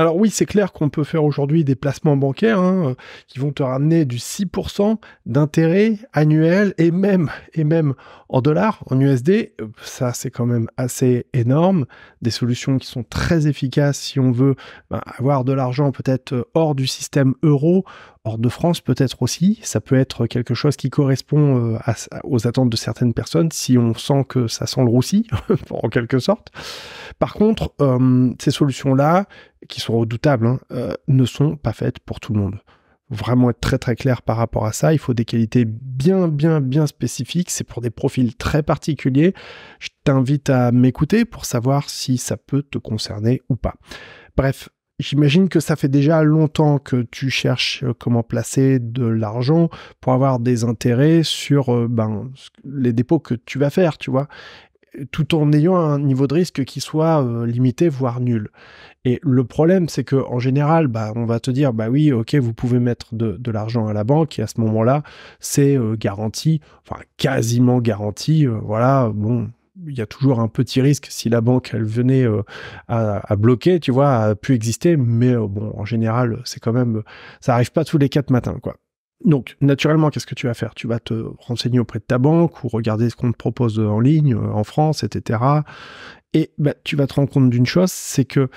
Alors oui, c'est clair qu'on peut faire aujourd'hui des placements bancaires hein, euh, qui vont te ramener du 6% d'intérêt annuel et même, et même en dollars, en USD. Euh, ça, c'est quand même assez énorme. Des solutions qui sont très efficaces si on veut ben, avoir de l'argent peut-être euh, hors du système euro, hors de France peut-être aussi. Ça peut être quelque chose qui correspond euh, aux attentes de certaines personnes si on sent que ça sent le roussi, en quelque sorte. Par contre, euh, ces solutions-là, qui sont redoutables, hein, euh, ne sont pas faites pour tout le monde vraiment être très très clair par rapport à ça. Il faut des qualités bien bien bien spécifiques. C'est pour des profils très particuliers. Je t'invite à m'écouter pour savoir si ça peut te concerner ou pas. Bref, J'imagine que ça fait déjà longtemps que tu cherches euh, comment placer de l'argent pour avoir des intérêts sur euh, ben, les dépôts que tu vas faire, tu vois, tout en ayant un niveau de risque qui soit euh, limité, voire nul. Et le problème, c'est que en général, bah, on va te dire, bah oui, ok, vous pouvez mettre de, l'argent à la banque et à ce moment-là, c'est garanti, enfin quasiment garanti. voilà, bon, il y a toujours un petit risque si la banque elle venait euh, à, bloquer, tu vois, a pu exister, mais euh, bon, en général, c'est quand même, ça arrive pas tous les quatre matins, quoi. Donc, naturellement, qu'est-ce que tu vas faire Tu vas te renseigner auprès de ta banque ou regarder ce qu'on te propose en ligne, euh, en France, etc. Et bah, tu vas te rendre compte d'une chose, c'est que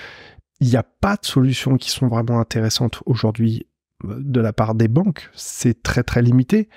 il n'y a pas de solutions qui sont vraiment intéressantes aujourd'hui de la part des banques. C'est très très limité.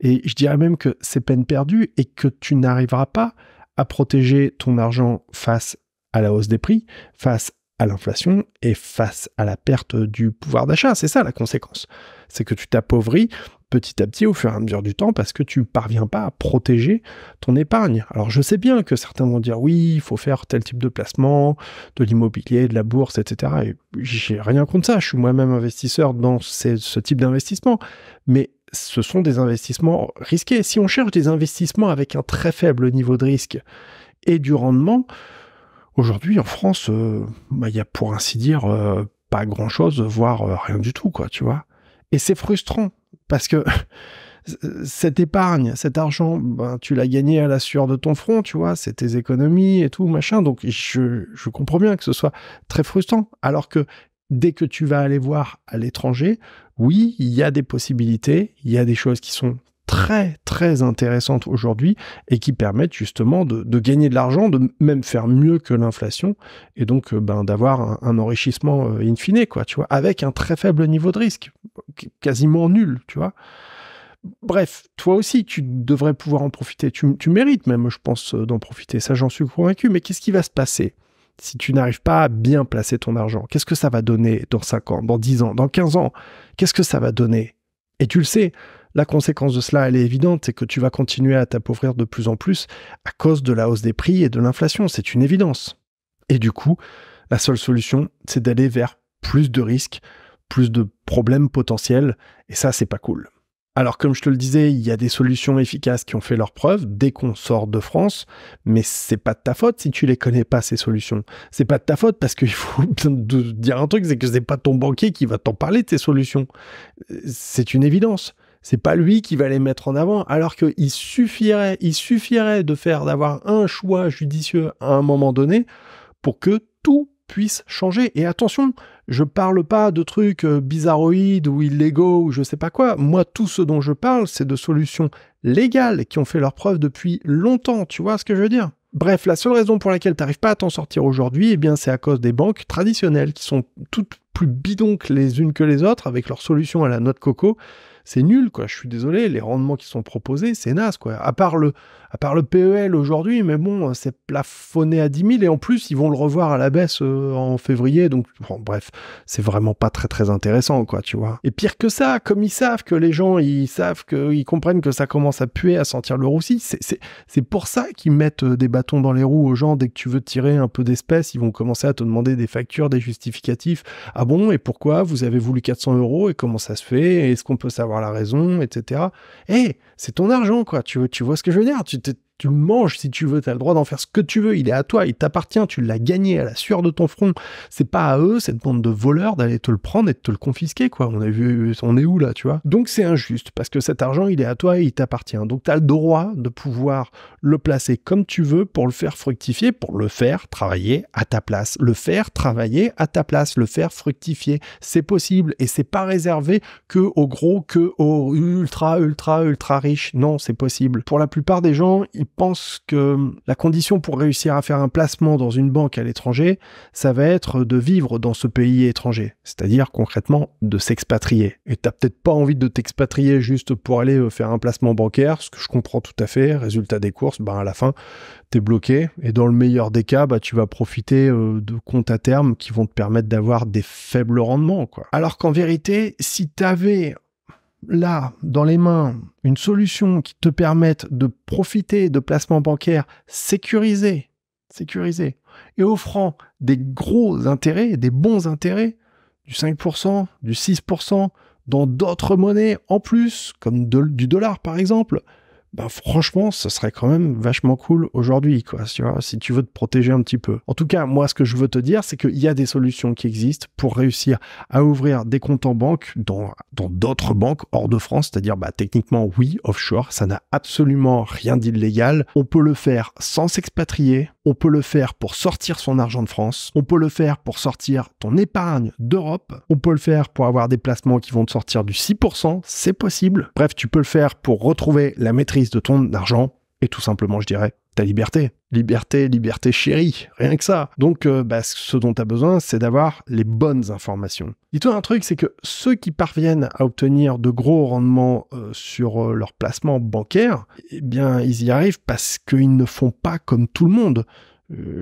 Et je dirais même que c'est peine perdue et que tu n'arriveras pas à protéger ton argent face à la hausse des prix, face à l'inflation et face à la perte du pouvoir d'achat. C'est ça la conséquence. C'est que tu t'appauvris petit à petit au fur et à mesure du temps parce que tu parviens pas à protéger ton épargne. Alors je sais bien que certains vont dire oui, il faut faire tel type de placement, de l'immobilier, de la bourse, etc. Et j'ai rien contre ça. Je suis moi-même investisseur dans ce type d'investissement. Mais ce sont des investissements risqués. Si on cherche des investissements avec un très faible niveau de risque et du rendement, aujourd'hui en France, euh, bah, il y a pour ainsi dire euh, pas grand chose, voire euh, rien du tout, quoi, tu vois. Et c'est frustrant parce que cette épargne, cet argent, ben, tu l'as gagné à la sueur de ton front, tu vois, c'est tes économies et tout, machin. Donc, je, je comprends bien que ce soit très frustrant. Alors que dès que tu vas aller voir à l'étranger, oui, il y a des possibilités, il y a des choses qui sont très très intéressantes aujourd'hui et qui permettent justement de, gagner de l'argent, de même faire mieux que l'inflation et donc euh, ben, d'avoir un, enrichissement euh, in fine, quoi, tu vois, avec un très faible niveau de risque, quasiment nul, tu vois. Bref, toi aussi, tu devrais pouvoir en profiter. tu mérites même, je pense, euh, d'en profiter. Ça, j'en suis convaincu. Mais qu'est-ce qui va se passer si tu n'arrives pas à bien placer ton argent, qu'est-ce que ça va donner dans 5 ans, dans 10 ans, dans 15 ans Qu'est-ce que ça va donner Et tu le sais, la conséquence de cela, elle est évidente, c'est que tu vas continuer à t'appauvrir de plus en plus à cause de la hausse des prix et de l'inflation, c'est une évidence. Et du coup, la seule solution, c'est d'aller vers plus de risques, plus de problèmes potentiels, et ça, c'est pas cool. Alors comme je te le disais, il y a des solutions efficaces qui ont fait leur preuve dès qu'on sort de France, mais c'est pas de ta faute si tu les connais pas ces solutions. C'est pas de ta faute parce qu'il faut dire un truc, c'est que c'est pas ton banquier qui va t'en parler de ces solutions. C'est une évidence. C'est pas lui qui va les mettre en avant, alors qu'il suffirait, il suffirait de faire, d'avoir un choix judicieux à un moment donné pour que tout puisse changer. Et attention, je parle pas de trucs euh, bizarroïdes ou illégaux ou je sais pas quoi. Moi, tout ce dont je parle, c'est de solutions légales qui ont fait leur preuve depuis longtemps. Tu vois ce que je veux dire Bref, la seule raison pour laquelle t'arrives pas à t'en sortir aujourd'hui, eh bien, c'est à cause des banques traditionnelles qui sont toutes plus bidons que les unes que les autres avec leurs solutions à la noix de coco. C'est nul, quoi. Je suis désolé, les rendements qui sont proposés, c'est naze, quoi. À part le, à part le PEL aujourd'hui, mais bon, c'est plafonné à 10 000 et en plus, ils vont le revoir à la baisse euh, en février. Donc, bref, c'est vraiment pas très très intéressant, quoi, tu vois. Et pire que ça, comme ils savent que les gens, ils savent qu'ils comprennent que ça commence à puer, à sentir le roussi, c'est pour ça qu'ils mettent euh, des bâtons dans les roues aux gens. Dès que tu veux tirer un peu d'espèces, ils vont commencer à te demander des factures, des justificatifs. Ah bon, et pourquoi vous avez voulu 400 euros et comment ça se fait Est-ce qu'on peut savoir la raison, etc. Eh, c'est ton argent, quoi. Tu, tu vois ce que je veux dire tu, tu le manges si tu veux, tu as le droit d'en faire ce que tu veux, il est à toi, il t'appartient, tu l'as gagné à la sueur de ton front. C'est pas à eux, cette bande de voleurs, d'aller te le prendre et de te le confisquer, quoi. On a vu, on est où là, tu vois. Donc c'est injuste, parce que cet argent, il est à toi et il t'appartient. Donc tu as le droit de pouvoir le placer comme tu veux pour le faire fructifier, pour le faire travailler à ta place. Le faire travailler à ta place, le faire fructifier. C'est possible et c'est pas réservé que aux gros, que aux ultra, ultra, ultra riches. Non, c'est possible. Pour la plupart des gens, ils pense que la condition pour réussir à faire un placement dans une banque à l'étranger, ça va être de vivre dans ce pays étranger, c'est-à-dire concrètement de s'expatrier. Et t'as peut-être pas envie de t'expatrier juste pour aller euh, faire un placement bancaire, ce que je comprends tout à fait. Résultat des courses, ben, à la fin, t'es bloqué. Et dans le meilleur des cas, bah, tu vas profiter euh, de comptes à terme qui vont te permettre d'avoir des faibles rendements. Quoi. Alors qu'en vérité, si t'avais là, dans les mains, une solution qui te permette de profiter de placements bancaires sécurisés, sécurisés, et offrant des gros intérêts, des bons intérêts, du 5%, du 6%, dans d'autres monnaies en plus, comme du dollar par exemple, bah, franchement, ce serait quand même vachement cool aujourd'hui, quoi, si tu veux te protéger un petit peu. En tout cas, moi, ce que je veux te dire, c'est qu'il y a des solutions qui existent pour réussir à ouvrir des comptes en banque dans d'autres banques hors de France, c'est-à-dire, bah, techniquement, oui, offshore, ça n'a absolument rien d'illégal. On peut le faire sans s'expatrier, on peut le faire pour sortir son argent de France. On peut le faire pour sortir ton épargne d'Europe. On peut le faire pour avoir des placements qui vont te sortir du 6%. C'est possible. Bref, tu peux le faire pour retrouver la maîtrise de ton argent. Et tout simplement, je dirais, ta liberté. Liberté, liberté chérie, rien que ça. Donc, euh, bah, ce dont tu as besoin, c'est d'avoir les bonnes informations. Dis-toi un truc, c'est que ceux qui parviennent à obtenir de gros rendements euh, sur euh, leur placement bancaire, eh bien, ils y arrivent parce qu'ils ne font pas comme tout le monde.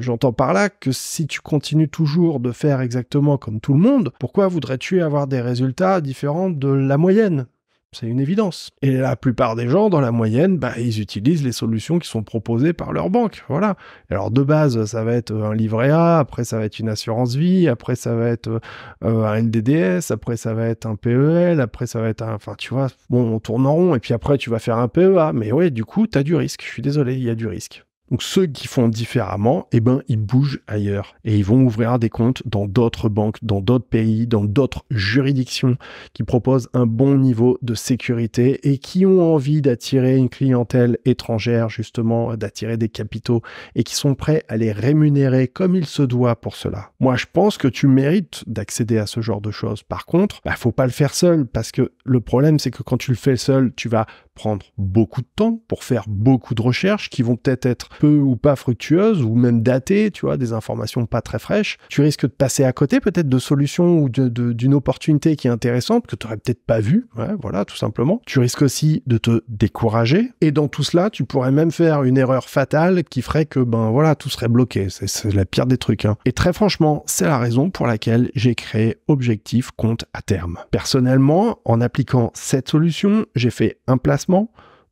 J'entends par là que si tu continues toujours de faire exactement comme tout le monde, pourquoi voudrais-tu avoir des résultats différents de la moyenne c'est une évidence. Et la plupart des gens, dans la moyenne, bah, ils utilisent les solutions qui sont proposées par leur banque. Voilà. Alors de base, ça va être euh, un livret A, après ça va être une assurance vie, après ça va être euh, euh, un LDDS, après ça va être un PEL, après ça va être un... Enfin, tu vois, bon, on tourne en rond, et puis après tu vas faire un PEA. Mais ouais, du coup, tu as du risque. Je suis désolé, il y a du risque. Donc ceux qui font différemment, eh ben ils bougent ailleurs et ils vont ouvrir des comptes dans d'autres banques, dans d'autres pays, dans d'autres juridictions qui proposent un bon niveau de sécurité et qui ont envie d'attirer une clientèle étrangère justement, d'attirer des capitaux et qui sont prêts à les rémunérer comme il se doit pour cela. Moi, je pense que tu mérites d'accéder à ce genre de choses. Par contre, bah, faut pas le faire seul parce que le problème c'est que quand tu le fais seul, tu vas prendre beaucoup de temps pour faire beaucoup de recherches qui vont peut-être être peu ou pas fructueuses ou même datées, tu vois, des informations pas très fraîches. Tu risques de passer à côté peut-être de solutions ou d'une opportunité qui est intéressante que tu aurais peut-être pas vue, voilà, tout simplement. Tu risques aussi de te décourager et dans tout cela, tu pourrais même faire une erreur fatale qui ferait que ben voilà, tout serait bloqué. C'est la pire des trucs. Hein. Et très franchement, c'est la raison pour laquelle j'ai créé Objectif Compte à terme. Personnellement, en appliquant cette solution, j'ai fait un placement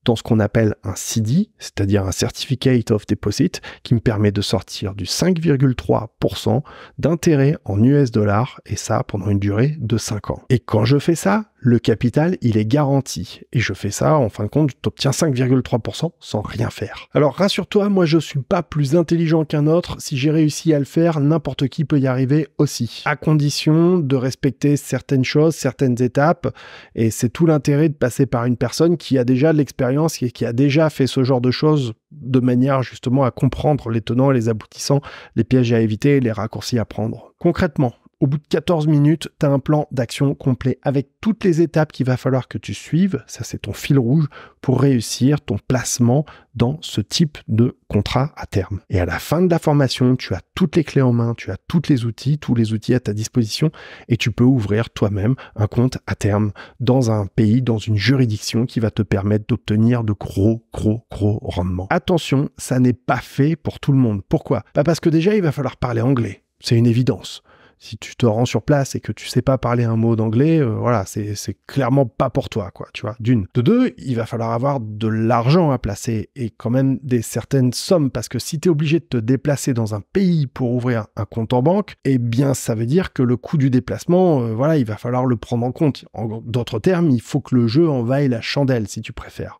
dans ce qu'on appelle un CD, c'est-à-dire un Certificate of Deposit, qui me permet de sortir du 5,3% d'intérêt en US dollars, et ça pendant une durée de 5 ans. Et quand je fais ça, le capital, il est garanti. Et je fais ça, en fin de compte, tu obtiens 5,3% sans rien faire. Alors rassure-toi, moi je suis pas plus intelligent qu'un autre. Si j'ai réussi à le faire, n'importe qui peut y arriver aussi. À condition de respecter certaines choses, certaines étapes. Et c'est tout l'intérêt de passer par une personne qui a déjà de l'expérience et qui a déjà fait ce genre de choses de manière justement à comprendre les tenants et les aboutissants, les pièges à éviter les raccourcis à prendre. Concrètement, au bout de 14 minutes, tu as un plan d'action complet avec toutes les étapes qu'il va falloir que tu suives. Ça, c'est ton fil rouge pour réussir ton placement dans ce type de contrat à terme. Et à la fin de la formation, tu as toutes les clés en main, tu as tous les outils, tous les outils à ta disposition et tu peux ouvrir toi-même un compte à terme dans un pays, dans une juridiction qui va te permettre d'obtenir de gros, gros, gros rendements. Attention, ça n'est pas fait pour tout le monde. Pourquoi parce que déjà, il va falloir parler anglais. C'est une évidence si tu te rends sur place et que tu sais pas parler un mot d'anglais, euh, voilà, c'est, clairement pas pour toi, quoi, tu vois, d'une. De deux, il va falloir avoir de l'argent à placer et quand même des certaines sommes, parce que si tu es obligé de te déplacer dans un pays pour ouvrir un compte en banque, eh bien, ça veut dire que le coût du déplacement, euh, voilà, il va falloir le prendre en compte. En d'autres termes, il faut que le jeu vaille la chandelle, si tu préfères.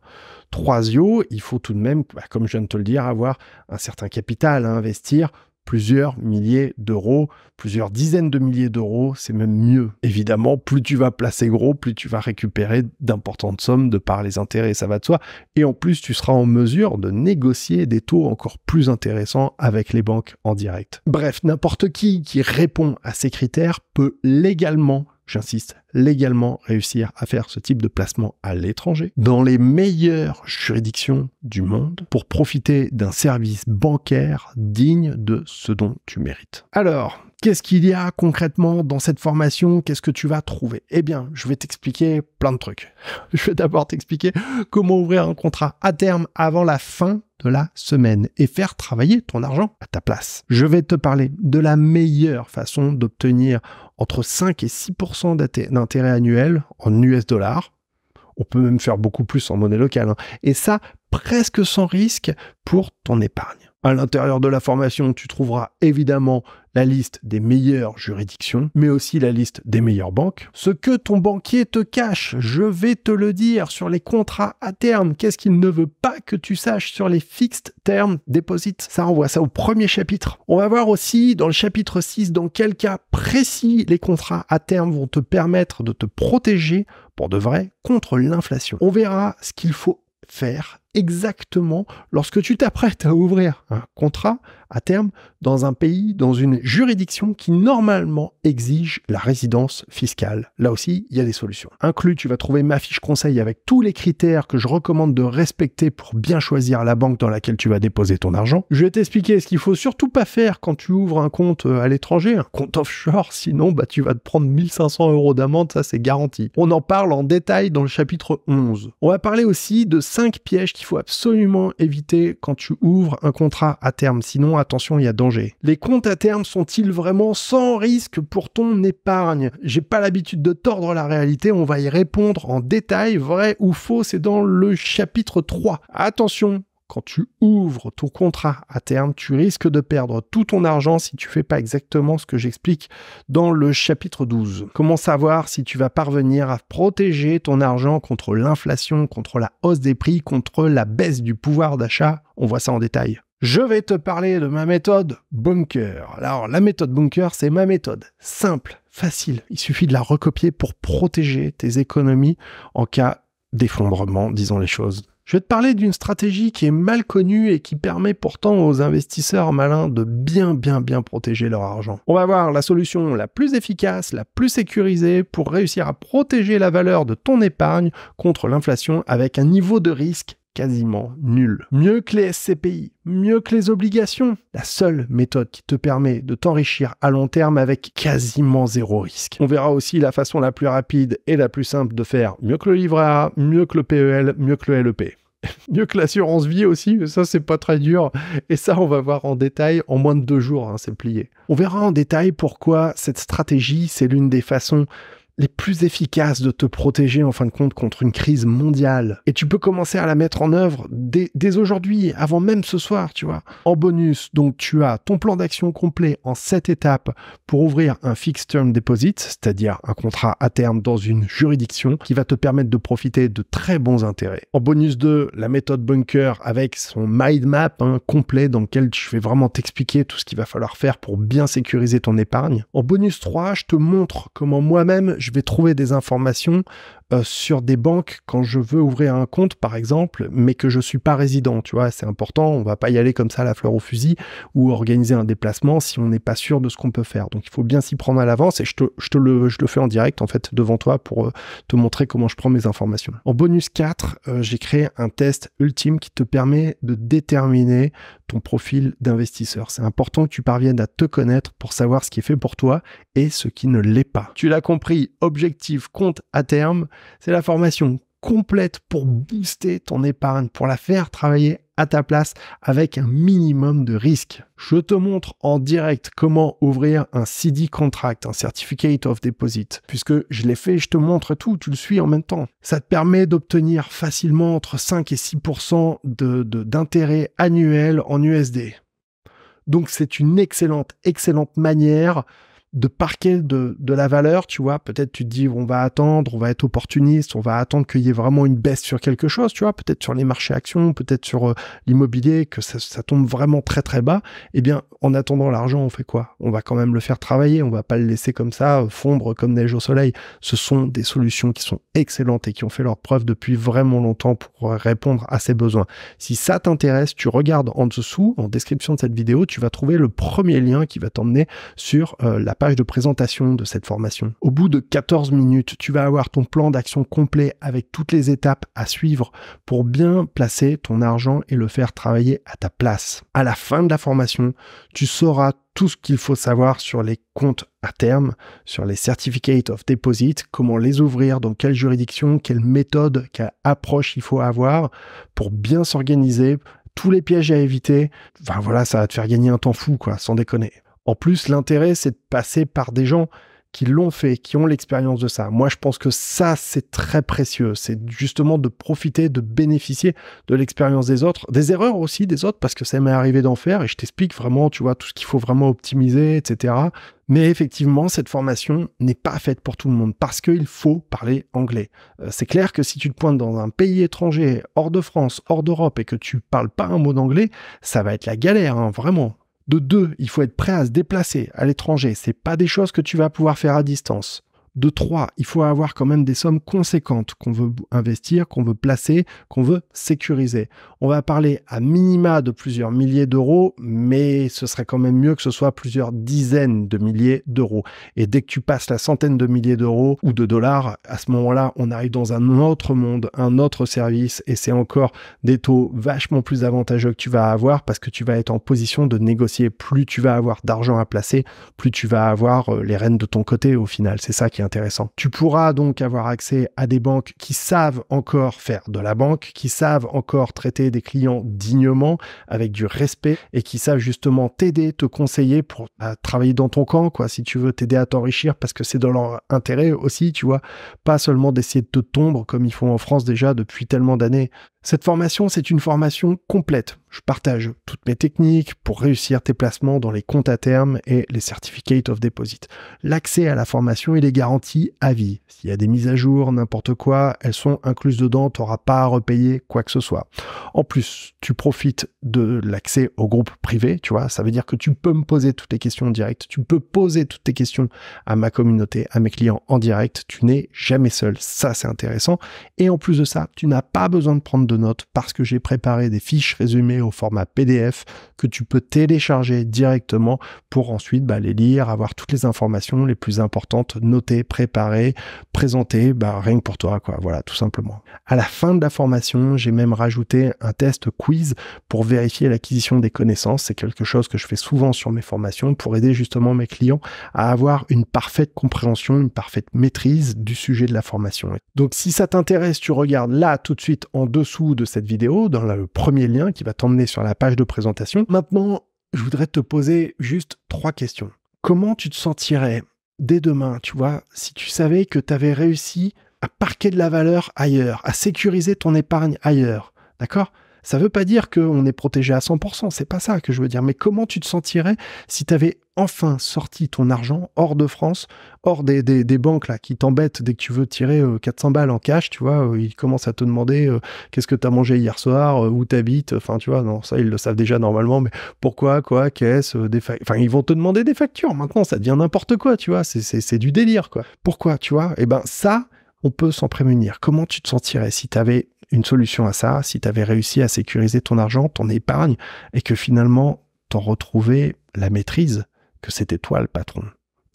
Troisio, il faut tout de même, bah, comme je viens de te le dire, avoir un certain capital à investir plusieurs milliers d'euros, plusieurs dizaines de milliers d'euros, c'est même mieux. Évidemment, plus tu vas placer gros, plus tu vas récupérer d'importantes sommes de par les intérêts, ça va de soi. Et en plus, tu seras en mesure de négocier des taux encore plus intéressants avec les banques en direct. Bref, n'importe qui qui répond à ces critères peut légalement j'insiste, légalement réussir à faire ce type de placement à l'étranger, dans les meilleures juridictions du monde, pour profiter d'un service bancaire digne de ce dont tu mérites. Alors, Qu'est-ce qu'il y a concrètement dans cette formation Qu'est-ce que tu vas trouver Eh bien, je vais t'expliquer plein de trucs. Je vais d'abord t'expliquer comment ouvrir un contrat à terme avant la fin de la semaine et faire travailler ton argent à ta place. Je vais te parler de la meilleure façon d'obtenir entre 5 et 6 d'intérêt annuel en US dollars. On peut même faire beaucoup plus en monnaie locale. Hein. Et ça, presque sans risque pour ton épargne. À l'intérieur de la formation, tu trouveras évidemment la liste des meilleures juridictions, mais aussi la liste des meilleures banques. Ce que ton banquier te cache, je vais te le dire sur les contrats à terme. Qu'est-ce qu'il ne veut pas que tu saches sur les fixed term deposits Ça, renvoie ça au premier chapitre. On va voir aussi dans le chapitre 6 dans quel cas précis les contrats à terme vont te permettre de te protéger pour de vrai contre l'inflation. On verra ce qu'il faut faire exactement lorsque tu t'apprêtes à ouvrir un contrat à terme dans un pays, dans une juridiction qui normalement exige la résidence fiscale. Là aussi, il y a des solutions. Inclus, tu vas trouver ma fiche conseil avec tous les critères que je recommande de respecter pour bien choisir la banque dans laquelle tu vas déposer ton argent. Je vais t'expliquer ce qu'il faut surtout pas faire quand tu ouvres un compte euh, à l'étranger, un compte offshore, sinon bah, tu vas te prendre 1500 euros d'amende, ça c'est garanti. On en parle en détail dans le chapitre 11. On va parler aussi de 5 pièges qui qu'il faut absolument éviter quand tu ouvres un contrat à terme. Sinon, attention, il y a danger. Les comptes à terme sont-ils vraiment sans risque pour ton épargne J'ai pas l'habitude de tordre la réalité, on va y répondre en détail, vrai ou faux, c'est dans le chapitre 3. Attention, quand tu ouvres ton contrat à terme, tu risques de perdre tout ton argent si tu fais pas exactement ce que j'explique dans le chapitre 12. Comment savoir si tu vas parvenir à protéger ton argent contre l'inflation, contre la hausse des prix, contre la baisse du pouvoir d'achat On voit ça en détail. Je vais te parler de ma méthode bunker. Alors la méthode bunker, c'est ma méthode simple, facile. Il suffit de la recopier pour protéger tes économies en cas d'effondrement, disons les choses. Je vais te parler d'une stratégie qui est mal connue et qui permet pourtant aux investisseurs malins de bien bien bien protéger leur argent. On va voir la solution la plus efficace, la plus sécurisée pour réussir à protéger la valeur de ton épargne contre l'inflation avec un niveau de risque quasiment nul. Mieux que les SCPI, mieux que les obligations. La seule méthode qui te permet de t'enrichir à long terme avec quasiment zéro risque. On verra aussi la façon la plus rapide et la plus simple de faire mieux que le livret A, mieux que le PEL, mieux que le LEP. mieux que l'assurance vie aussi, mais ça c'est pas très dur. Et ça on va voir en détail en moins de deux jours, hein, c'est plié. On verra en détail pourquoi cette stratégie c'est l'une des façons les plus efficaces de te protéger en fin de compte contre une crise mondiale. Et tu peux commencer à la mettre en œuvre dès, aujourd'hui, avant même ce soir, tu vois. En bonus, donc tu as ton plan d'action complet en sept étapes pour ouvrir un fixed term deposit, c'est-à-dire un contrat à terme dans une juridiction qui va te permettre de profiter de très bons intérêts. En bonus 2, la méthode bunker avec son mind map hein, complet dans lequel je vais vraiment t'expliquer tout ce qu'il va falloir faire pour bien sécuriser ton épargne. En bonus 3, je te montre comment moi-même je je vais trouver des informations euh, sur des banques quand je veux ouvrir un compte, par exemple, mais que je ne suis pas résident. Tu vois, c'est important. On va pas y aller comme ça à la fleur au fusil ou organiser un déplacement si on n'est pas sûr de ce qu'on peut faire. Donc, il faut bien s'y prendre à l'avance et je te, le, fais en direct, en fait, devant toi pour euh, te montrer comment je prends mes informations. En bonus 4, euh, j'ai créé un test ultime qui te permet de déterminer ton profil d'investisseur. C'est important que tu parviennes à te connaître pour savoir ce qui est fait pour toi et ce qui ne l'est pas. Tu l'as compris, objectif, compte à terme, c'est la formation complète pour booster ton épargne, pour la faire travailler à ta place avec un minimum de risque. Je te montre en direct comment ouvrir un CD contract, un certificate of deposit. Puisque je l'ai fait, je te montre tout, tu le suis en même temps. Ça te permet d'obtenir facilement entre 5 et 6 d'intérêt de, annuel en USD. Donc c'est une excellente, excellente manière de parquer de, la valeur, tu vois. Peut-être tu te dis, on va attendre, on va être opportuniste, on va attendre qu'il y ait vraiment une baisse sur quelque chose, tu vois. Peut-être sur les marchés actions, peut-être sur euh, l'immobilier, que ça, tombe vraiment très très bas. Eh bien, en attendant l'argent, on fait quoi On va quand même le faire travailler, on va pas le laisser comme ça euh, fondre comme neige au soleil. Ce sont des solutions qui sont excellentes et qui ont fait leur preuve depuis vraiment longtemps pour euh, répondre à ces besoins. Si ça t'intéresse, tu regardes en dessous, en description de cette vidéo, tu vas trouver le premier lien qui va t'emmener sur la page de présentation de cette formation. Au bout de 14 minutes, tu vas avoir ton plan d'action complet avec toutes les étapes à suivre pour bien placer ton argent et le faire travailler à ta place. À la fin de la formation, tu sauras tout ce qu'il faut savoir sur les comptes à terme, sur les certificates of deposit, comment les ouvrir, dans quelle juridiction, quelle méthode, quelle approche il faut avoir pour bien s'organiser, tous les pièges à éviter. Enfin voilà, ça va te faire gagner un temps fou, quoi, sans déconner. En plus, l'intérêt, c'est de passer par des gens qui l'ont fait, qui ont l'expérience de ça. Moi, je pense que ça, c'est très précieux. C'est justement de profiter, de bénéficier de l'expérience des autres, des erreurs aussi des autres, parce que ça m'est arrivé d'en faire et je t'explique vraiment, tu vois, tout ce qu'il faut vraiment optimiser, etc. Mais effectivement, cette formation n'est pas faite pour tout le monde parce qu'il faut parler anglais. Euh, c'est clair que si tu te pointes dans un pays étranger, hors de France, hors d'Europe et que tu parles pas un mot d'anglais, ça va être la galère, hein, vraiment. De deux, il faut être prêt à se déplacer à l'étranger. C'est pas des choses que tu vas pouvoir faire à distance. De trois, il faut avoir quand même des sommes conséquentes qu'on veut investir, qu'on veut placer, qu'on veut sécuriser. On va parler à minima de plusieurs milliers d'euros, mais ce serait quand même mieux que ce soit plusieurs dizaines de milliers d'euros. Et dès que tu passes la centaine de milliers d'euros ou de dollars, à ce moment-là, on arrive dans un autre monde, un autre service, et c'est encore des taux vachement plus avantageux que tu vas avoir parce que tu vas être en position de négocier. Plus tu vas avoir d'argent à placer, plus tu vas avoir euh, les rênes de ton côté au final. C'est ça qui intéressant. Tu pourras donc avoir accès à des banques qui savent encore faire de la banque, qui savent encore traiter des clients dignement, avec du respect, et qui savent justement t'aider, te conseiller pour bah, travailler dans ton camp, quoi, si tu veux t'aider à t'enrichir, parce que c'est dans leur intérêt aussi, tu vois, pas seulement d'essayer de te tomber comme ils font en France déjà depuis tellement d'années. Cette formation, c'est une formation complète. Je partage toutes mes techniques pour réussir tes placements dans les comptes à terme et les certificates of deposit. L'accès à la formation, il est garanti à vie. S'il y a des mises à jour, n'importe quoi, elles sont incluses dedans, tu n'auras pas à repayer quoi que ce soit. En plus, tu profites de l'accès au groupe privé, tu vois, ça veut dire que tu peux me poser toutes tes questions en direct, tu peux poser toutes tes questions à ma communauté, à mes clients en direct, tu n'es jamais seul, ça c'est intéressant. Et en plus de ça, tu n'as pas besoin de prendre de notes parce que j'ai préparé des fiches résumées au format PDF que tu peux télécharger directement pour ensuite bah, les lire, avoir toutes les informations les plus importantes notées, préparées, présentées, bah, rien que pour toi, quoi. Voilà, tout simplement. À la fin de la formation, j'ai même rajouté un test quiz pour vérifier l'acquisition des connaissances. C'est quelque chose que je fais souvent sur mes formations pour aider justement mes clients à avoir une parfaite compréhension, une parfaite maîtrise du sujet de la formation. Donc si ça t'intéresse, tu regardes là tout de suite en dessous de cette vidéo, dans le premier lien qui va t'en sur la page de présentation. Maintenant, je voudrais te poser juste trois questions. Comment tu te sentirais dès demain, tu vois, si tu savais que tu avais réussi à parquer de la valeur ailleurs, à sécuriser ton épargne ailleurs D'accord ça veut pas dire qu'on est protégé à 100%, c'est pas ça que je veux dire. Mais comment tu te sentirais si tu avais enfin sorti ton argent hors de France, hors des, banques là qui t'embêtent dès que tu veux tirer 400 euh, balles en cash, tu vois, euh, ils commencent à te demander euh, qu'est-ce que tu as mangé hier soir, où t'habites, enfin tu vois, non, ça ils le savent déjà normalement, mais pourquoi, quoi, qu'est-ce, enfin ils vont te demander des factures, maintenant ça devient n'importe quoi, tu vois, c'est du délire quoi. Pourquoi, tu vois, Eh ben ça, on peut s'en prémunir. Comment tu te sentirais si tu avais une solution à ça, si tu avais réussi à sécuriser ton argent, ton épargne, et que finalement, t'en retrouvais la maîtrise, que c'était toi le patron.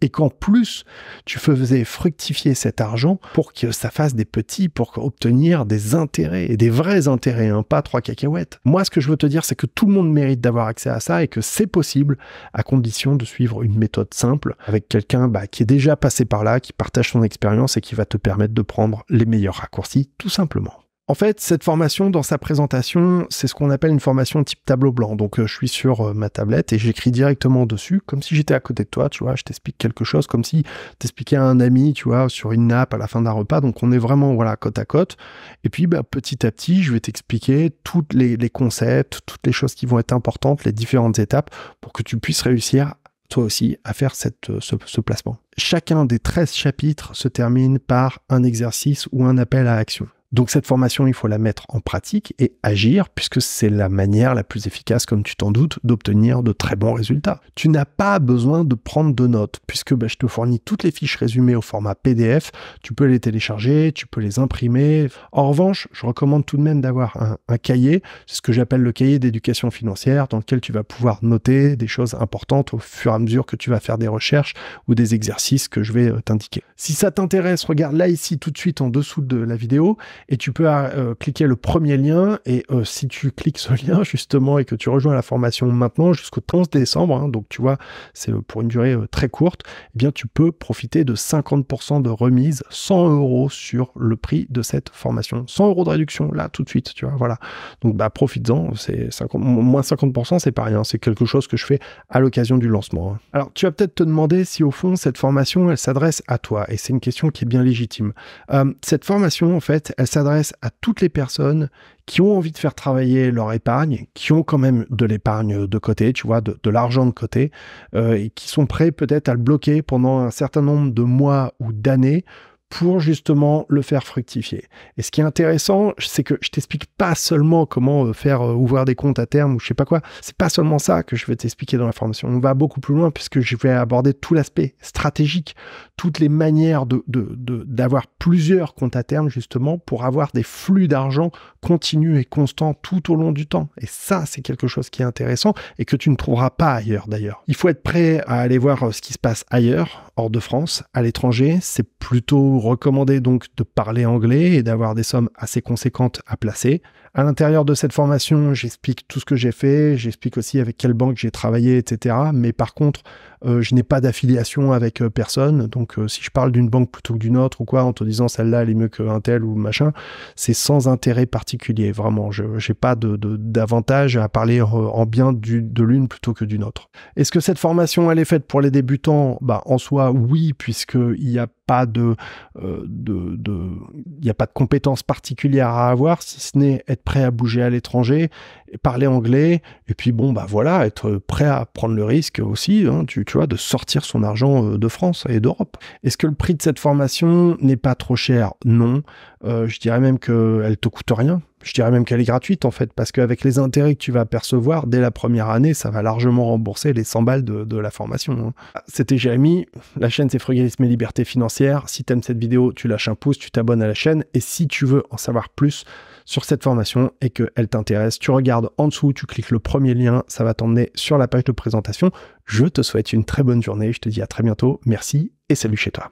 Et qu'en plus, tu faisais fructifier cet argent pour que ça fasse des petits, pour obtenir des intérêts, et des vrais intérêts, hein, pas trois cacahuètes. Moi, ce que je veux te dire, c'est que tout le monde mérite d'avoir accès à ça et que c'est possible à condition de suivre une méthode simple avec quelqu'un bah, qui est déjà passé par là, qui partage son expérience et qui va te permettre de prendre les meilleurs raccourcis, tout simplement. En fait, cette formation, dans sa présentation, c'est ce qu'on appelle une formation type tableau blanc. Donc, euh, je suis sur euh, ma tablette et j'écris directement dessus, comme si j'étais à côté de toi, tu vois. Je t'explique quelque chose, comme si t'expliquais à un ami, tu vois, sur une nappe à la fin d'un repas. Donc, on est vraiment, voilà, côte à côte. Et puis, bah, petit à petit, je vais t'expliquer tous les, concepts, toutes les choses qui vont être importantes, les différentes étapes pour que tu puisses réussir toi aussi à faire euh, ce, ce, placement. Chacun des 13 chapitres se termine par un exercice ou un appel à action. Donc cette formation, il faut la mettre en pratique et agir, puisque c'est la manière la plus efficace, comme tu t'en doutes, d'obtenir de très bons résultats. Tu n'as pas besoin de prendre de notes, puisque bah, je te fournis toutes les fiches résumées au format PDF, tu peux les télécharger, tu peux les imprimer. En revanche, je recommande tout de même d'avoir un, un cahier, c'est ce que j'appelle le cahier d'éducation financière, dans lequel tu vas pouvoir noter des choses importantes au fur et à mesure que tu vas faire des recherches ou des exercices que je vais euh, t'indiquer. Si ça t'intéresse, regarde là ici tout de suite en dessous de la vidéo et tu peux euh, cliquer le premier lien et euh, si tu cliques ce lien justement et que tu rejoins la formation maintenant jusqu'au 11 décembre, hein, donc tu vois c'est euh, pour une durée très courte, et eh bien tu peux profiter de 50% de remise, 100 euros sur le prix de cette formation, 100 euros de réduction là tout de suite, tu vois voilà. Donc bah profites-en, c'est 50, moins 50% c'est pas rien, c'est quelque chose que je fais à l'occasion du lancement. Hein. Alors tu vas peut-être te demander si au fond cette formation elle s'adresse à toi et c'est une question qui est bien légitime. cette formation en fait elle s'adresse à toutes les personnes qui ont envie de faire travailler leur épargne, qui ont quand même de l'épargne de côté, tu vois, de, l'argent de côté, euh, et qui sont prêts peut-être à le bloquer pendant un certain nombre de mois ou d'années pour justement le faire fructifier. Et ce qui est intéressant, c'est que je t'explique pas seulement comment euh, faire euh, ouvrir des comptes à terme ou je sais pas quoi. C'est pas seulement ça que je vais t'expliquer dans la formation. On va beaucoup plus loin puisque je vais aborder tout l'aspect stratégique, toutes les manières de, d'avoir plusieurs comptes à terme justement pour avoir des flux d'argent continus et constants tout au long du temps. Et ça, c'est quelque chose qui est intéressant et que tu ne trouveras pas ailleurs d'ailleurs. Il faut être prêt à aller voir euh, ce qui se passe ailleurs, hors de France, à l'étranger. C'est plutôt recommander donc de parler anglais et d'avoir des sommes assez conséquentes à placer. À l'intérieur de cette formation, j'explique tout ce que j'ai fait, j'explique aussi avec quelle banque j'ai travaillé, etc. Mais par contre, euh, je n'ai pas d'affiliation avec euh, personne. Donc, euh, si je parle d'une banque plutôt que d'une autre ou quoi, en te disant celle-là, elle est mieux qu'un tel ou machin, c'est sans intérêt particulier. Vraiment, je n'ai pas d'avantage de, à parler en bien de l'une plutôt que d'une autre. Est-ce que cette formation, elle est faite pour les débutants bah, En soi, oui, puisqu'il n'y a pas de euh, de, il n'y a pas de compétences particulières à avoir, si ce n'est être prêt à bouger à l'étranger, parler anglais, et puis bon, bah voilà, être prêt à prendre le risque aussi, hein, tu, vois, de sortir son argent euh, de France et d'Europe. Est-ce que le prix de cette formation n'est pas trop cher Non. Euh, je dirais même qu'elle te coûte rien je dirais même qu'elle est gratuite en fait, parce qu'avec les intérêts que tu vas percevoir dès la première année, ça va largement rembourser les 100 balles de, la formation. Hein. C'était Jérémy, la chaîne c'est Frugalisme et Liberté Financière. Si t'aimes cette vidéo, tu lâches un pouce, tu t'abonnes à la chaîne, et si tu veux en savoir plus sur cette formation et qu'elle t'intéresse, tu regardes en dessous, tu cliques le premier lien, ça va t'emmener sur la page de présentation. Je te souhaite une très bonne journée, je te dis à très bientôt, merci et salut chez toi.